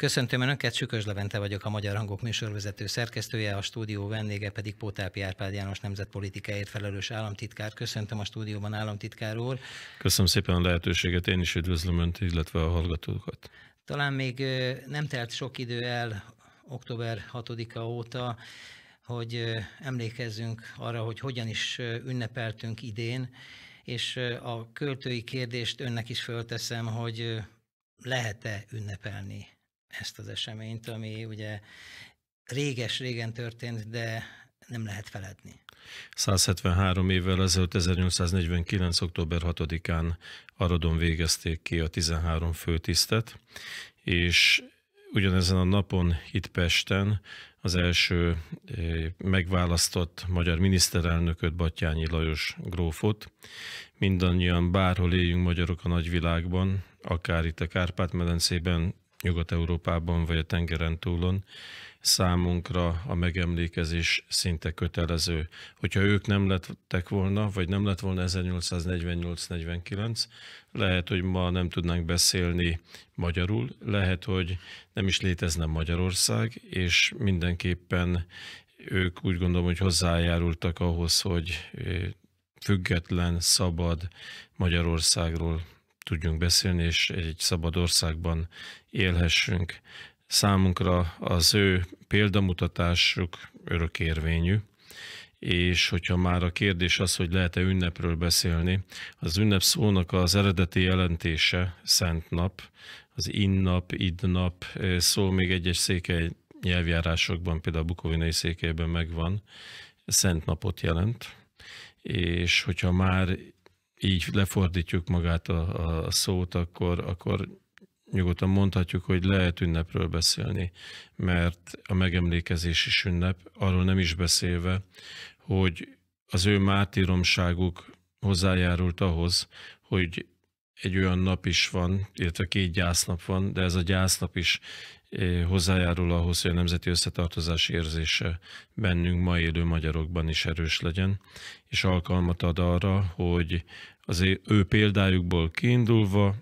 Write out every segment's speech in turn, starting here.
Köszöntöm Önöket, Sükös Levente vagyok, a Magyar Hangok műsorvezető szerkesztője, a stúdió vendége pedig Pótápi Árpád János nemzetpolitikáért felelős államtitkár. Köszöntöm a stúdióban államtitkár úr. Köszönöm szépen a lehetőséget, én is üdvözlöm Önt, illetve a hallgatókat. Talán még nem telt sok idő el október 6-a óta, hogy emlékezzünk arra, hogy hogyan is ünnepeltünk idén, és a költői kérdést önnek is fölteszem, hogy lehet-e ünnepelni ezt az eseményt, ami ugye réges-régen történt, de nem lehet feledni. 173 évvel ezelőtt 1849. október 6-án Aradon végezték ki a 13 főtisztet, és ugyanezen a napon itt Pesten az első eh, megválasztott magyar miniszterelnököt, Batyányi Lajos grófot. Mindannyian bárhol éljünk magyarok a nagyvilágban, akár itt a Kárpát-medencében, Nyugat-Európában vagy a tengeren túlon, számunkra a megemlékezés szinte kötelező. Hogyha ők nem lettek volna, vagy nem lett volna 1848-49, lehet, hogy ma nem tudnánk beszélni magyarul, lehet, hogy nem is létezne Magyarország, és mindenképpen ők úgy gondolom, hogy hozzájárultak ahhoz, hogy eh, független, szabad Magyarországról tudjunk beszélni, és egy szabad országban élhessünk. Számunkra az ő példamutatásuk örökérvényű, és hogyha már a kérdés az, hogy lehet-e ünnepről beszélni, az ünnep szónak az eredeti jelentése, szent nap, az innap, idnap szó még egyes székely nyelvjárásokban, például a bukovinai székelyben megvan, szent napot jelent, és hogyha már így lefordítjuk magát a, a szót, akkor, akkor nyugodtan mondhatjuk, hogy lehet ünnepről beszélni, mert a megemlékezés is ünnep, arról nem is beszélve, hogy az ő mártíromságuk hozzájárult ahhoz, hogy egy olyan nap is van, illetve két gyásznap van, de ez a gyásznap is hozzájárul ahhoz, hogy a nemzeti összetartozás érzése bennünk ma élő magyarokban is erős legyen, és alkalmat ad arra, hogy az ő példájukból kiindulva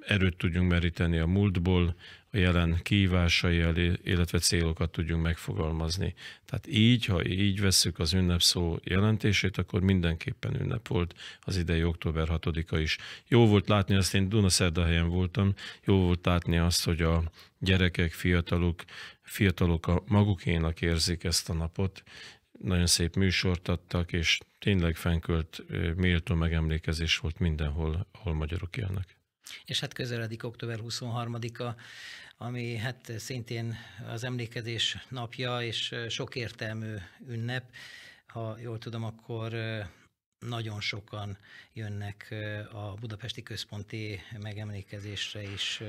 erőt tudjunk meríteni a múltból, jelen kívásai elé, illetve célokat tudjunk megfogalmazni. Tehát így, ha így vesszük az ünnepszó jelentését, akkor mindenképpen ünnep volt az idei október 6-a is. Jó volt látni azt, én Dunaszerdahelyen voltam, jó volt látni azt, hogy a gyerekek, fiatalok, fiatalok a magukénak érzik ezt a napot, nagyon szép műsort adtak, és tényleg fenkölt méltó megemlékezés volt mindenhol, ahol magyarok élnek. És hát közeledik október 23-a, ami hát szintén az emlékezés napja és sok értelmű ünnep. Ha jól tudom, akkor nagyon sokan jönnek a budapesti központi megemlékezésre is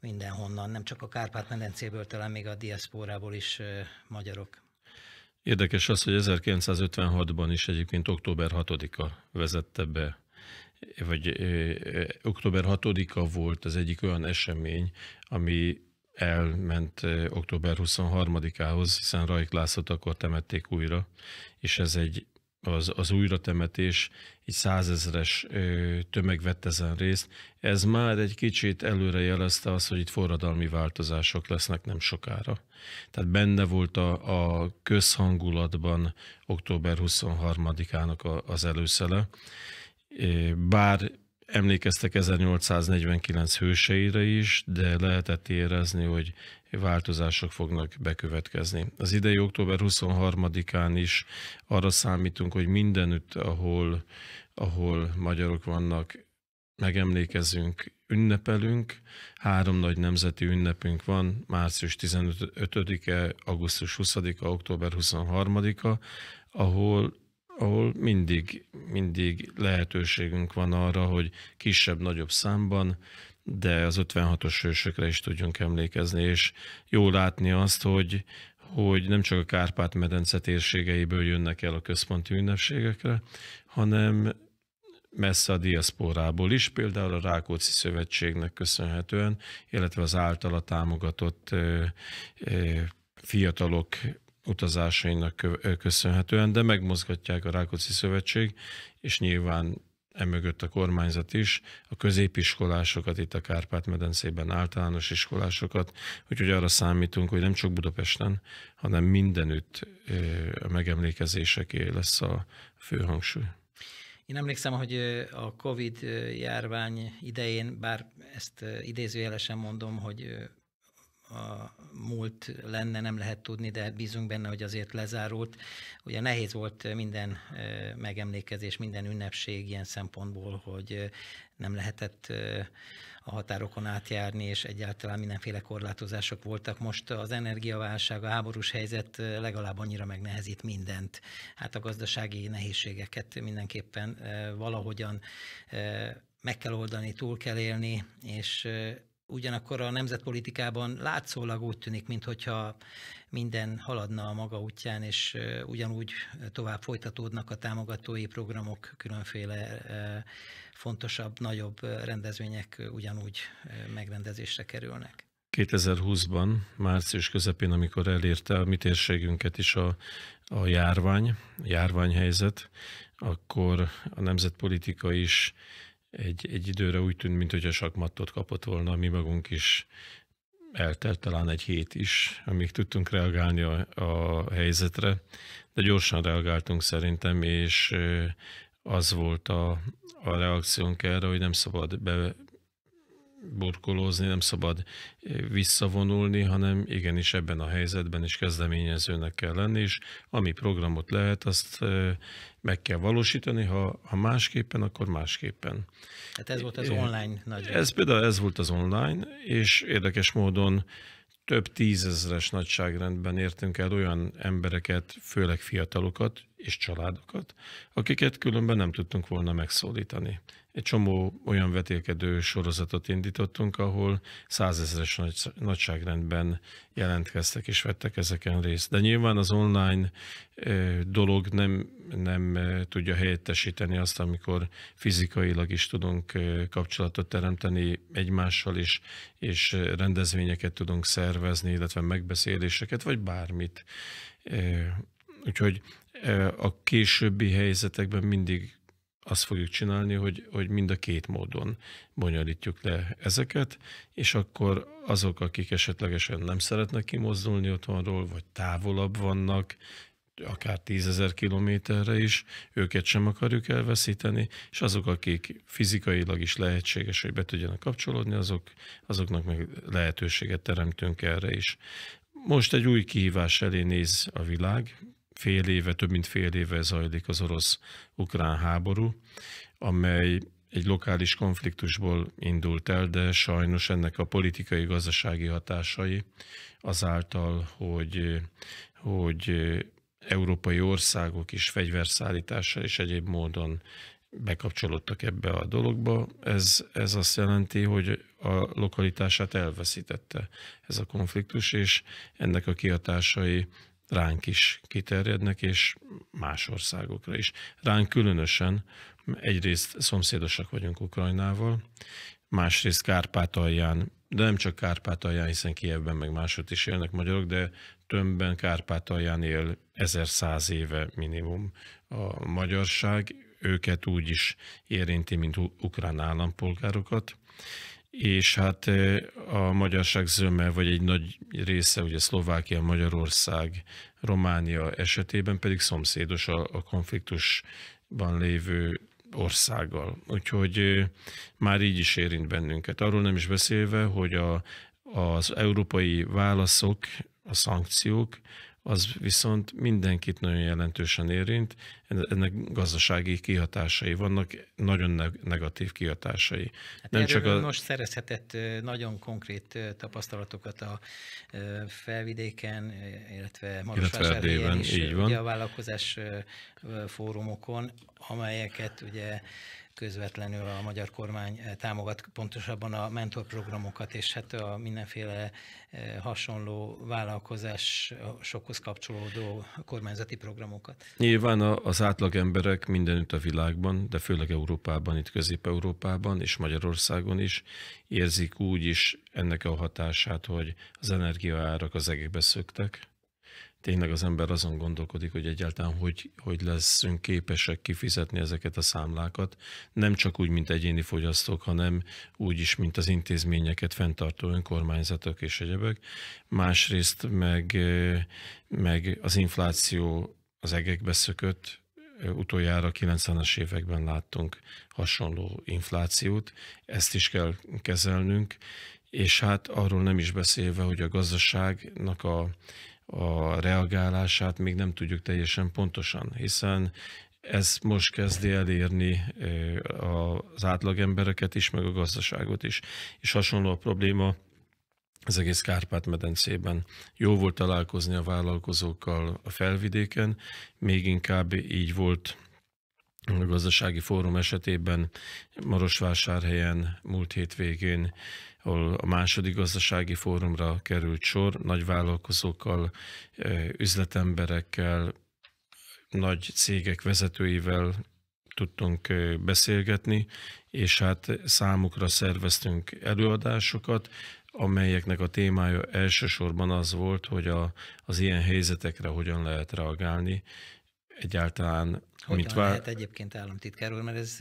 mindenhonnan, nem csak a Kárpát-medencéből, talán még a diaszpórából is magyarok. Érdekes az, hogy 1956-ban is egyébként október 6-a vezette be vagy ö, ö, október 6-a volt az egyik olyan esemény, ami elment ö, október 23-ához, hiszen Rajk Lászlót akkor temették újra, és ez egy az, az újratemetés, egy százezres ö, tömeg vett ezen részt. Ez már egy kicsit előre jelezte azt, hogy itt forradalmi változások lesznek nem sokára. Tehát benne volt a, a közhangulatban október 23-ának a, az előszele, bár emlékeztek 1849 hőseire is, de lehetett érezni, hogy változások fognak bekövetkezni. Az idei október 23-án is arra számítunk, hogy mindenütt, ahol, ahol magyarok vannak, megemlékezünk, ünnepelünk. Három nagy nemzeti ünnepünk van, március 15-e, augusztus 20-a, október 23-a, ahol ahol mindig, mindig lehetőségünk van arra, hogy kisebb-nagyobb számban, de az 56-os hősökre is tudjunk emlékezni, és jó látni azt, hogy, hogy nem csak a Kárpát-medence térségeiből jönnek el a központi ünnepségekre, hanem messze a diaszporából is, például a Rákóczi Szövetségnek köszönhetően, illetve az általa támogatott fiatalok utazásainak köszönhetően, de megmozgatják a Rákóczi Szövetség, és nyilván emögött a kormányzat is, a középiskolásokat itt a Kárpát-medencében, általános iskolásokat, úgyhogy arra számítunk, hogy nem csak Budapesten, hanem mindenütt a megemlékezéseké lesz a fő hangsúly. Én emlékszem, hogy a COVID járvány idején, bár ezt idézőjelesen mondom, hogy a múlt lenne, nem lehet tudni, de bízunk benne, hogy azért lezárult. Ugye nehéz volt minden megemlékezés, minden ünnepség ilyen szempontból, hogy nem lehetett a határokon átjárni, és egyáltalán mindenféle korlátozások voltak. Most az energiaválság, a háborús helyzet legalább annyira megnehezít mindent. Hát a gazdasági nehézségeket mindenképpen valahogyan meg kell oldani, túl kell élni, és Ugyanakkor a nemzetpolitikában látszólag úgy tűnik, mintha minden haladna a maga útján, és ugyanúgy tovább folytatódnak a támogatói programok, különféle fontosabb, nagyobb rendezvények ugyanúgy megrendezésre kerülnek. 2020-ban, március közepén, amikor elérte a mi térségünket is a, a járvány, a járványhelyzet, akkor a nemzetpolitika is egy, egy időre úgy tűnt, mint hogy a sakmattot kapott volna, mi magunk is eltelt talán egy hét is, amíg tudtunk reagálni a, a helyzetre, de gyorsan reagáltunk szerintem, és az volt a, a reakciónk erre, hogy nem szabad be, burkolózni, nem szabad eh, visszavonulni, hanem igenis ebben a helyzetben is kezdeményezőnek kell lenni, és ami programot lehet, azt eh, meg kell valósítani, ha, ha másképpen, akkor másképpen. Hát ez volt az online nagy. Ez például ez volt az online, és érdekes módon több tízezres nagyságrendben értünk el olyan embereket, főleg fiatalokat és családokat, akiket különben nem tudtunk volna megszólítani egy csomó olyan vetélkedő sorozatot indítottunk, ahol százezeres nagy, nagyságrendben jelentkeztek és vettek ezeken részt. De nyilván az online dolog nem, nem tudja helyettesíteni azt, amikor fizikailag is tudunk kapcsolatot teremteni egymással is, és rendezvényeket tudunk szervezni, illetve megbeszéléseket, vagy bármit. Úgyhogy a későbbi helyzetekben mindig azt fogjuk csinálni, hogy, hogy mind a két módon bonyolítjuk le ezeket, és akkor azok, akik esetlegesen nem szeretnek kimozdulni otthonról, vagy távolabb vannak, akár tízezer kilométerre is, őket sem akarjuk elveszíteni, és azok, akik fizikailag is lehetséges, hogy be tudjanak kapcsolódni, azok, azoknak meg lehetőséget teremtünk erre is. Most egy új kihívás elé néz a világ, fél éve, több mint fél éve zajlik az orosz-ukrán háború, amely egy lokális konfliktusból indult el, de sajnos ennek a politikai-gazdasági hatásai azáltal, hogy, hogy európai országok is fegyverszállítással és egyéb módon bekapcsolódtak ebbe a dologba. Ez, ez azt jelenti, hogy a lokalitását elveszítette ez a konfliktus, és ennek a kihatásai ránk is kiterjednek, és más országokra is. Ránk különösen egyrészt szomszédosak vagyunk Ukrajnával, másrészt Kárpátalján, de nem csak Kárpátalján, hiszen Kievben meg máshogy is élnek magyarok, de tömbben Kárpátalján él 1100 éve minimum a magyarság, őket úgy is érinti, mint ukrán állampolgárokat, és hát a magyarság zöme, vagy egy nagy része, ugye Szlovákia, Magyarország, Románia esetében pedig szomszédos a, a konfliktusban lévő országgal. Úgyhogy már így is érint bennünket. Arról nem is beszélve, hogy a, az európai válaszok, a szankciók, az viszont mindenkit nagyon jelentősen érint, ennek gazdasági kihatásai vannak, nagyon negatív kihatásai. Hát Nem csak a... most szerezhetett nagyon konkrét tapasztalatokat a felvidéken, illetve Marosvásárhelyen is, így van. ugye a vállalkozás fórumokon, amelyeket ugye közvetlenül a magyar kormány eh, támogat pontosabban a mentorprogramokat, és hát a mindenféle eh, hasonló vállalkozás eh, sokhoz kapcsolódó kormányzati programokat. Nyilván az átlagemberek mindenütt a világban, de főleg Európában, itt Közép-Európában és Magyarországon is érzik úgy is ennek a hatását, hogy az energiaárak az egekbe szöktek, tényleg az ember azon gondolkodik, hogy egyáltalán hogy, hogy leszünk képesek kifizetni ezeket a számlákat, nem csak úgy, mint egyéni fogyasztók, hanem úgy is, mint az intézményeket fenntartó önkormányzatok és egyebek. Másrészt meg, meg az infláció az egekbe szökött, utoljára 90-es években láttunk hasonló inflációt, ezt is kell kezelnünk, és hát arról nem is beszélve, hogy a gazdaságnak a a reagálását még nem tudjuk teljesen pontosan, hiszen ez most kezdi elérni az átlagembereket is, meg a gazdaságot is. És hasonló a probléma az egész Kárpát-medencében. Jó volt találkozni a vállalkozókkal a felvidéken, még inkább így volt a gazdasági fórum esetében Marosvásárhelyen múlt hétvégén ahol a második gazdasági fórumra került sor, nagy vállalkozókkal, eh, üzletemberekkel, nagy cégek vezetőivel tudtunk eh, beszélgetni, és hát számukra szerveztünk előadásokat, amelyeknek a témája elsősorban az volt, hogy a, az ilyen helyzetekre hogyan lehet reagálni, egyáltalán Hogyan mint vár... lehet egyébként államtitkár úr, mert ez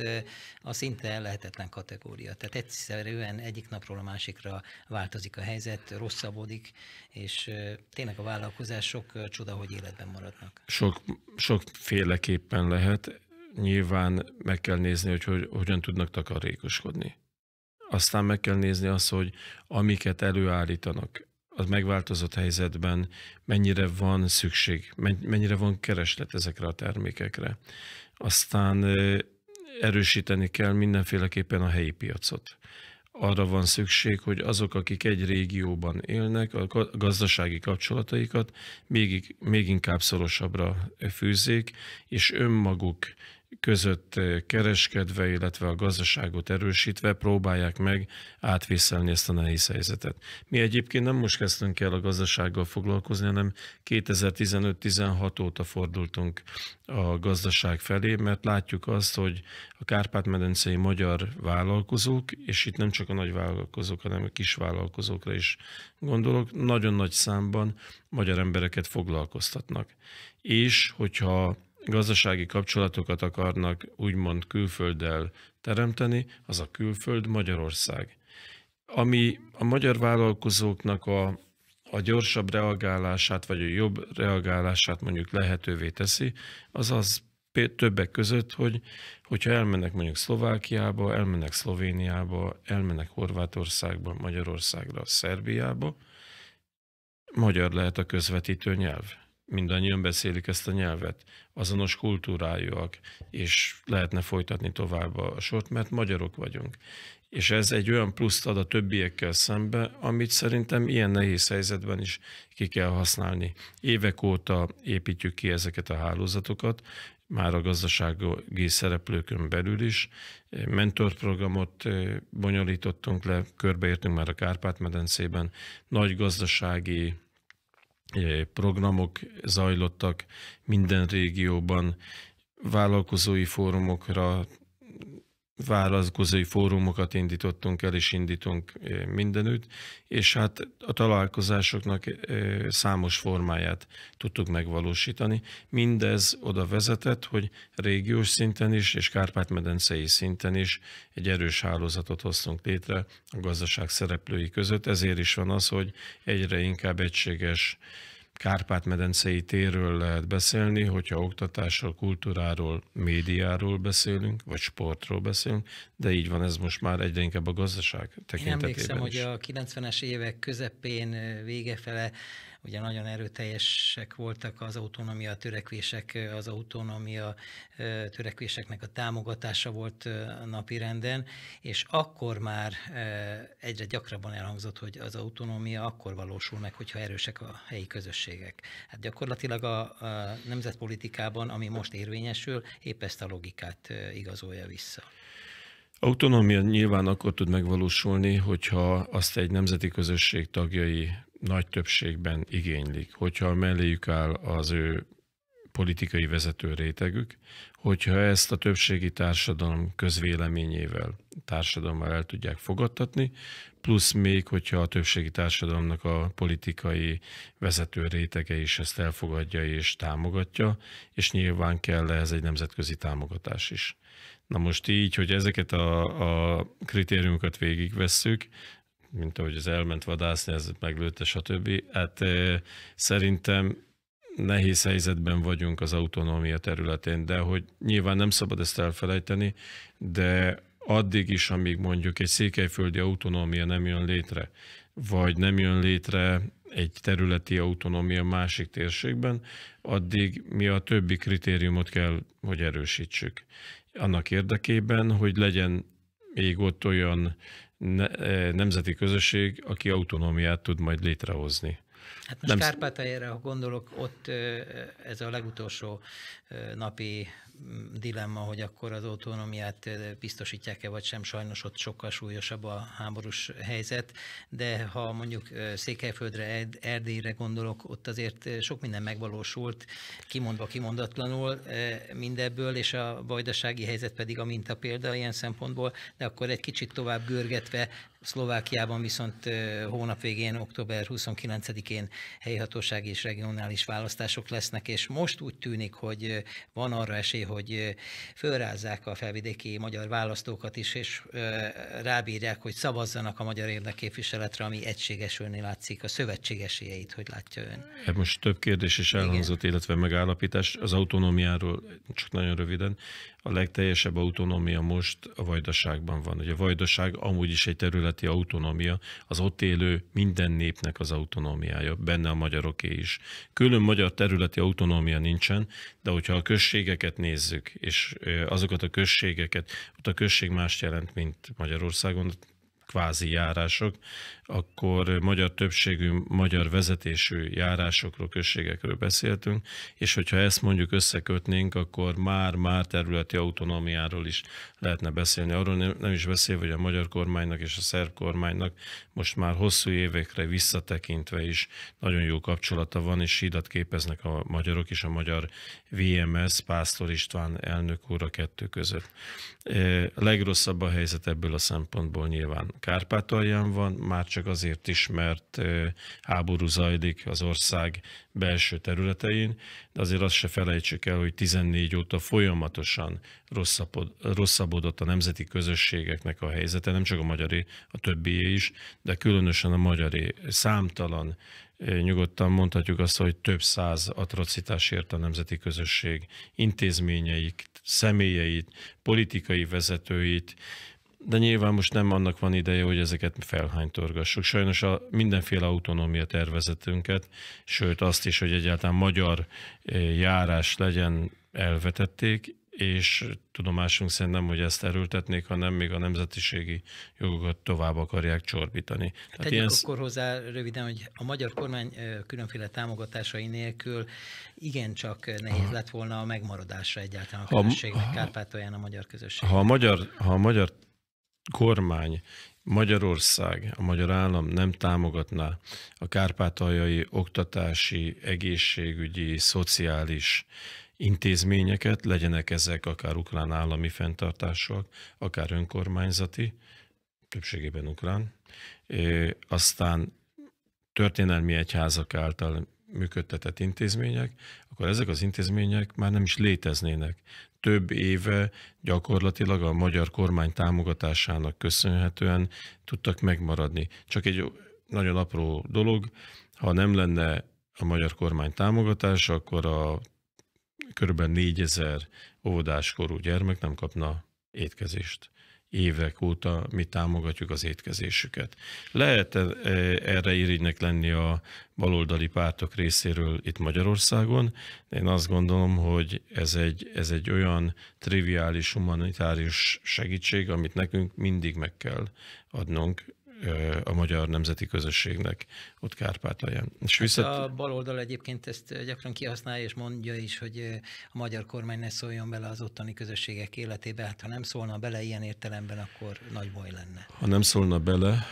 a szinte lehetetlen kategória. Tehát egyszerűen egyik napról a másikra változik a helyzet, rosszabbodik, és tényleg a vállalkozások csoda, hogy életben maradnak. Sok, sokféleképpen lehet. Nyilván meg kell nézni, hogy, hogy hogyan tudnak takarékoskodni. Aztán meg kell nézni azt, hogy amiket előállítanak, a megváltozott helyzetben mennyire van szükség, mennyire van kereslet ezekre a termékekre. Aztán erősíteni kell mindenféleképpen a helyi piacot. Arra van szükség, hogy azok, akik egy régióban élnek, a gazdasági kapcsolataikat még, még inkább szorosabbra fűzzék, és önmaguk között eh, kereskedve, illetve a gazdaságot erősítve próbálják meg átvészelni ezt a nehéz helyzetet. Mi egyébként nem most kezdtünk el a gazdasággal foglalkozni, hanem 2015-16 óta fordultunk a gazdaság felé, mert látjuk azt, hogy a Kárpát-medencei magyar vállalkozók, és itt nem csak a nagy vállalkozók, hanem a kis vállalkozókra is gondolok, nagyon nagy számban magyar embereket foglalkoztatnak. És hogyha gazdasági kapcsolatokat akarnak úgymond külfölddel teremteni, az a külföld Magyarország. Ami a magyar vállalkozóknak a, a gyorsabb reagálását, vagy a jobb reagálását mondjuk lehetővé teszi, az az többek között, hogy hogyha elmennek mondjuk Szlovákiába, elmennek Szlovéniába, elmennek Horvátországba, Magyarországra, Szerbiába, magyar lehet a közvetítő nyelv mindannyian beszélik ezt a nyelvet, azonos kultúrájúak, és lehetne folytatni tovább a sort, mert magyarok vagyunk. És ez egy olyan pluszt ad a többiekkel szembe, amit szerintem ilyen nehéz helyzetben is ki kell használni. Évek óta építjük ki ezeket a hálózatokat, már a gazdasági szereplőkön belül is. Mentorprogramot eh, bonyolítottunk le, körbeértünk már a Kárpát-medencében, nagy gazdasági programok zajlottak minden régióban, vállalkozói fórumokra válaszkozói fórumokat indítottunk el, és indítunk mindenütt, és hát a találkozásoknak számos formáját tudtuk megvalósítani. Mindez oda vezetett, hogy régiós szinten is, és Kárpát-medencei szinten is egy erős hálózatot hoztunk létre a gazdaság szereplői között. Ezért is van az, hogy egyre inkább egységes Kárpát-medencei térről lehet beszélni, hogyha oktatásról, kultúráról, médiáról beszélünk, vagy sportról beszélünk, de így van ez most már egyre inkább a gazdaság tekintetében Én emlékszem, is. hogy a 90-es évek közepén végefele ugye nagyon erőteljesek voltak az autonómia törekvések, az autonómia törekvéseknek a támogatása volt napi renden, és akkor már egyre gyakrabban elhangzott, hogy az autonómia akkor valósul meg, hogyha erősek a helyi közösségek. Hát gyakorlatilag a, a nemzetpolitikában, ami most érvényesül, épp ezt a logikát igazolja vissza. Autonómia nyilván akkor tud megvalósulni, hogyha azt egy nemzeti közösség tagjai nagy többségben igénylik, hogyha melléjük áll az ő politikai vezető rétegük, hogyha ezt a többségi társadalom közvéleményével, társadalommal el tudják fogadtatni, plusz még, hogyha a többségi társadalomnak a politikai vezető rétege is ezt elfogadja és támogatja, és nyilván kell ehhez egy nemzetközi támogatás is. Na most így, hogy ezeket a, a kritériumokat végigvesszük, mint ahogy az elment vadászni, ez meglőtte, stb. Hát szerintem nehéz helyzetben vagyunk az autonómia területén, de hogy nyilván nem szabad ezt elfelejteni, de addig is, amíg mondjuk egy székelyföldi autonómia nem jön létre, vagy nem jön létre egy területi autonómia másik térségben, addig mi a többi kritériumot kell, hogy erősítsük. Annak érdekében, hogy legyen még ott olyan ne, e, nemzeti közösség, aki autonómiát tud majd létrehozni. Hát most Nem... Kárpátaljára, ha gondolok, ott e, ez a legutolsó e, napi dilemma, hogy akkor az autonómiát eh, biztosítják-e vagy sem, sajnos ott sokkal súlyosabb a háborús helyzet, de ha mondjuk eh, Székelyföldre, Erdélyre gondolok, ott azért eh, sok minden megvalósult, kimondva kimondatlanul mindebből, és a vajdasági helyzet pedig a minta példa ilyen szempontból, de akkor egy kicsit tovább görgetve Szlovákiában viszont hónap végén, október 29-én helyhatósági és regionális választások lesznek, és most úgy tűnik, hogy van arra esély, hogy fölrázzák a felvidéki magyar választókat is, és rábírják, hogy szavazzanak a magyar érdekképviseletre, ami egységesülni látszik a szövetségesélyeit, hogy látja ön. Hát most több kérdés is elhangzott, Igen. illetve megállapítás. Az autonómiáról csak nagyon röviden a legteljesebb autonómia most a vajdaságban van. Ugye a vajdaság amúgy is egy területi autonómia, az ott élő minden népnek az autonómiája, benne a magyaroké is. Külön magyar területi autonómia nincsen, de hogyha a községeket nézzük, és azokat a községeket, ott a község mást jelent, mint Magyarországon, kvázi járások, akkor magyar többségű, magyar vezetésű járásokról, községekről beszéltünk, és hogyha ezt mondjuk összekötnénk, akkor már-már területi autonómiáról is lehetne beszélni. Arról nem, is beszél, hogy a magyar kormánynak és a szerb kormánynak most már hosszú évekre visszatekintve is nagyon jó kapcsolata van, és hídat képeznek a magyarok és a magyar VMS, Pásztor István elnök úr a kettő között. Legrosszabb a helyzet ebből a szempontból nyilván Kárpátalján van, már csak azért is, mert háború zajlik az ország belső területein, de azért azt se felejtsük el, hogy 14 óta folyamatosan rosszabbodott a nemzeti közösségeknek a helyzete, nem csak a magyaré, a többié is, de különösen a magyaré. Számtalan nyugodtan mondhatjuk azt, hogy több száz atrocitás ért a nemzeti közösség intézményeik, személyeit, politikai vezetőit, de nyilván most nem annak van ideje, hogy ezeket felhánytorgassuk. Sajnos a mindenféle autonómia tervezetünket, sőt azt is, hogy egyáltalán magyar eh, járás legyen, elvetették, és tudomásunk szerint nem, hogy ezt erőltetnék, hanem még a nemzetiségi jogokat tovább akarják csorbítani. Hát Tehát ilyen... akkor hozzá röviden, hogy a magyar kormány különféle támogatásai nélkül igencsak nehéz lett volna a megmaradásra egyáltalán a közösségnek, ha... Kárpátalján a magyar közösség. Ha a magyar, ha a magyar kormány Magyarország, a magyar állam nem támogatná a kárpátaljai oktatási, egészségügyi, szociális intézményeket, legyenek ezek akár ukrán állami fenntartások, akár önkormányzati, többségében ukrán, aztán történelmi egyházak által működtetett intézmények, akkor ezek az intézmények már nem is léteznének. Több éve gyakorlatilag a magyar kormány támogatásának köszönhetően tudtak megmaradni. Csak egy nagyon apró dolog, ha nem lenne a magyar kormány támogatása, akkor a kb. 4000 óvodáskorú gyermek nem kapna étkezést. Évek óta mi támogatjuk az étkezésüket. Lehet e, erre irigynek lenni a baloldali pártok részéről itt Magyarországon, de én azt gondolom, hogy ez egy, ez egy olyan triviális humanitárius segítség, amit nekünk mindig meg kell adnunk a magyar nemzeti közösségnek ott Kárpátalján. És hát visszat... A baloldal egyébként ezt gyakran kihasználja, és mondja is, hogy a magyar kormány ne szóljon bele az ottani közösségek életébe. Hát ha nem szólna bele ilyen értelemben, akkor nagy baj lenne. Ha nem szólna bele,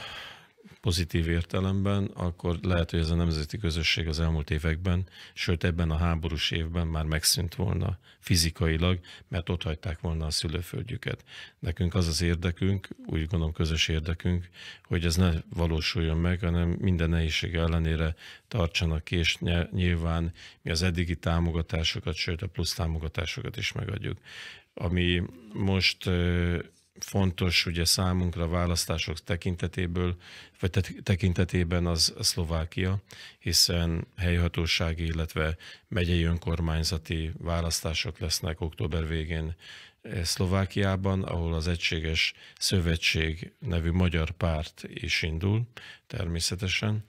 pozitív értelemben, akkor lehet, hogy ez a nemzeti közösség az elmúlt években, sőt ebben a háborús évben már megszűnt volna fizikailag, mert ott hagyták volna a szülőföldjüket. Nekünk az az érdekünk, úgy gondolom közös érdekünk, hogy ez ne valósuljon meg, hanem minden nehézség ellenére tartsanak ki, és nyilván mi az eddigi támogatásokat, sőt a plusz támogatásokat is megadjuk. Ami most fontos ugye számunkra választások tekintetéből, vagy tekintetében az Szlovákia, hiszen helyhatósági, illetve megyei önkormányzati választások lesznek október végén eh, Szlovákiában, ahol az Egységes Szövetség nevű magyar párt is indul, természetesen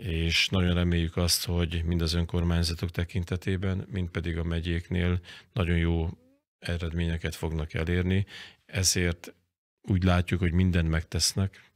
és nagyon reméljük azt, hogy mind az önkormányzatok tekintetében, mind pedig a megyéknél nagyon jó eredményeket fognak elérni, ezért úgy látjuk, hogy mindent megtesznek.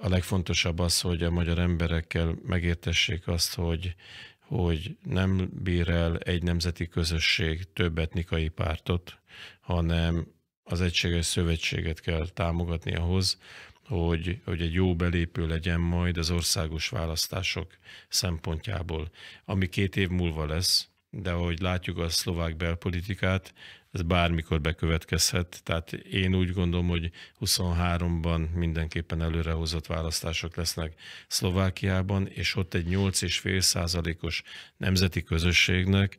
A legfontosabb az, hogy a magyar emberekkel megértessék azt, hogy, hogy nem bír el egy nemzeti közösség több etnikai pártot, hanem az egységes szövetséget kell támogatni ahhoz, hogy, hogy egy jó belépő legyen majd az országos választások szempontjából, ami két év múlva lesz, de ahogy látjuk a szlovák belpolitikát, ez bármikor bekövetkezhet. Tehát én úgy gondolom, hogy 23-ban mindenképpen előrehozott választások lesznek Szlovákiában, és ott egy 8,5 százalékos nemzeti közösségnek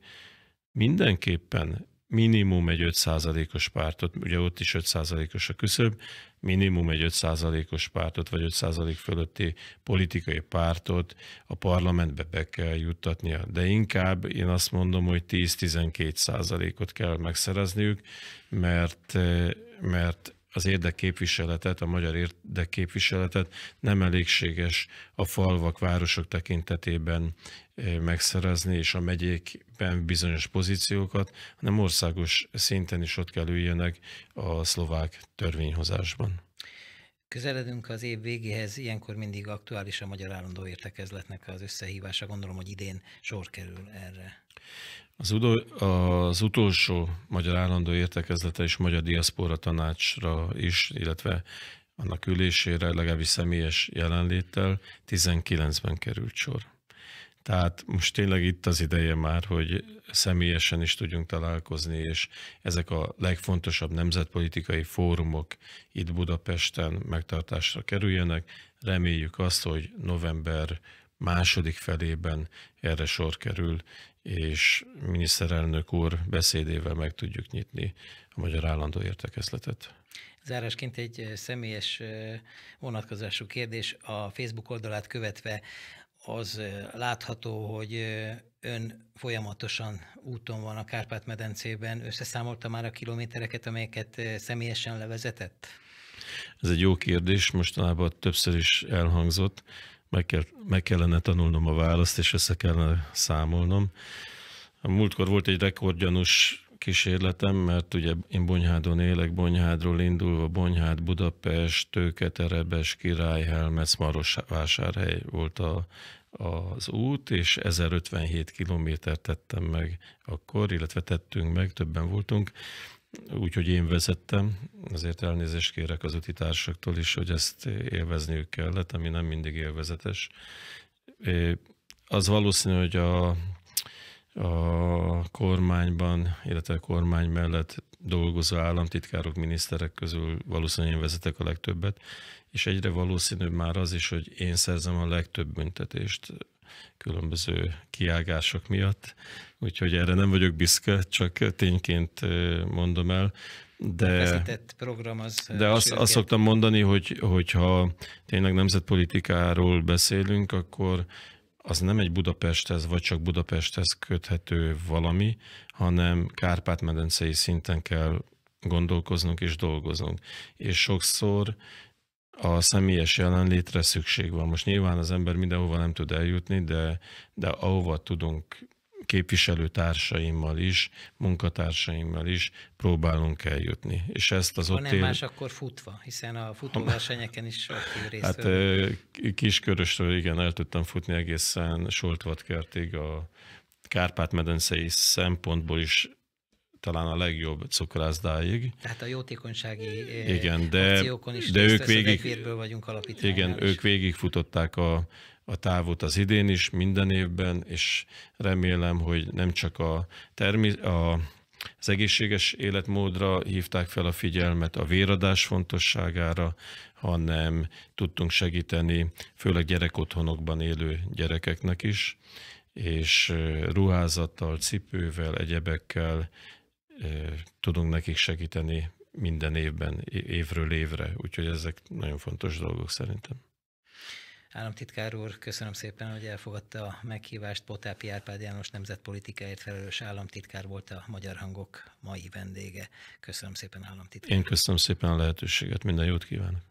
mindenképpen minimum egy 5%-os pártot, ugye ott is 5%-os a küszöb, minimum egy 5%-os pártot, vagy 5% fölötti politikai pártot a parlamentbe be kell juttatnia. De inkább én azt mondom, hogy 10-12%-ot kell megszerezniük, mert, mert az érdekképviseletet, a magyar érdekképviseletet nem elégséges a falvak, városok tekintetében eh, megszerezni, és a megyékben bizonyos pozíciókat, hanem országos szinten is ott kell üljenek a szlovák törvényhozásban. Közeledünk az év végéhez, ilyenkor mindig aktuális a Magyar Állandó Értekezletnek az összehívása. Gondolom, hogy idén sor kerül erre. Az, udol, az utolsó Magyar Állandó Értekezlete és Magyar Diaszpora Tanácsra is, illetve annak ülésére, legalábbis személyes jelenléttel 19-ben került sor. Tehát most tényleg itt az ideje már, hogy személyesen is tudjunk találkozni, és ezek a legfontosabb nemzetpolitikai fórumok itt Budapesten megtartásra kerüljenek. Reméljük azt, hogy november második felében erre sor kerül, és miniszterelnök úr beszédével meg tudjuk nyitni a Magyar Állandó Értekezletet. Zárásként egy személyes vonatkozású kérdés. A Facebook oldalát követve az látható, hogy ön folyamatosan úton van a Kárpát-medencében. Összeszámolta már a kilométereket, amelyeket személyesen levezetett? Ez egy jó kérdés, mostanában többször is elhangzott meg, kell, meg kellene tanulnom a választ, és össze kellene számolnom. A múltkor volt egy rekordgyanús kísérletem, mert ugye én Bonyhádon élek, Bonyhádról indulva, Bonyhád, Budapest, Terebes, Király, Helmec, vásárhely volt a, az út, és 1057 kilométert tettem meg akkor, illetve tettünk meg, többen voltunk, úgyhogy én vezettem, azért elnézést kérek az utitársaktól is, hogy ezt élvezniük kellett, ami nem mindig élvezetes. Az valószínű, hogy a, a kormányban, illetve a kormány mellett dolgozó államtitkárok, miniszterek közül valószínűleg én vezetek a legtöbbet, és egyre valószínűbb már az is, hogy én szerzem a legtöbb büntetést különböző kiágások miatt, úgyhogy erre nem vagyok büszke, csak tényként mondom el. De, program az de azt, azt szoktam mondani, hogy, hogyha tényleg nemzetpolitikáról beszélünk, akkor az nem egy Budapesthez, vagy csak Budapesthez köthető valami, hanem Kárpát-medencei szinten kell gondolkoznunk és dolgoznunk. És sokszor a személyes jelenlétre szükség van. Most nyilván az ember mindenhova nem tud eljutni, de, de ahova tudunk képviselőtársaimmal is, munkatársaimmal is próbálunk eljutni. És ezt az ha ott nem él... más, akkor futva, hiszen a futóversenyeken is aktív részt Hát kiskörösről igen, el tudtam futni egészen Soltvatkertig a Kárpát-medencei szempontból is talán a legjobb cukrászdáig. Tehát a jótékonysági eh, igen, de, akciókon is de ők végig, vagyunk Igen, is. ők végigfutották a, a távot az idén is, minden évben, és remélem, hogy nem csak a, termi, a az egészséges életmódra hívták fel a figyelmet, a véradás fontosságára, hanem tudtunk segíteni, főleg gyerekotthonokban élő gyerekeknek is, és eh, ruházattal, cipővel, egyebekkel tudunk nekik segíteni minden évben, évről évre. Úgyhogy ezek nagyon fontos dolgok szerintem. Államtitkár úr, köszönöm szépen, hogy elfogadta a meghívást. Potápi Árpád János nemzetpolitikáért felelős államtitkár volt a Magyar Hangok mai vendége. Köszönöm szépen, államtitkár. Én köszönöm szépen a lehetőséget, minden jót kívánok.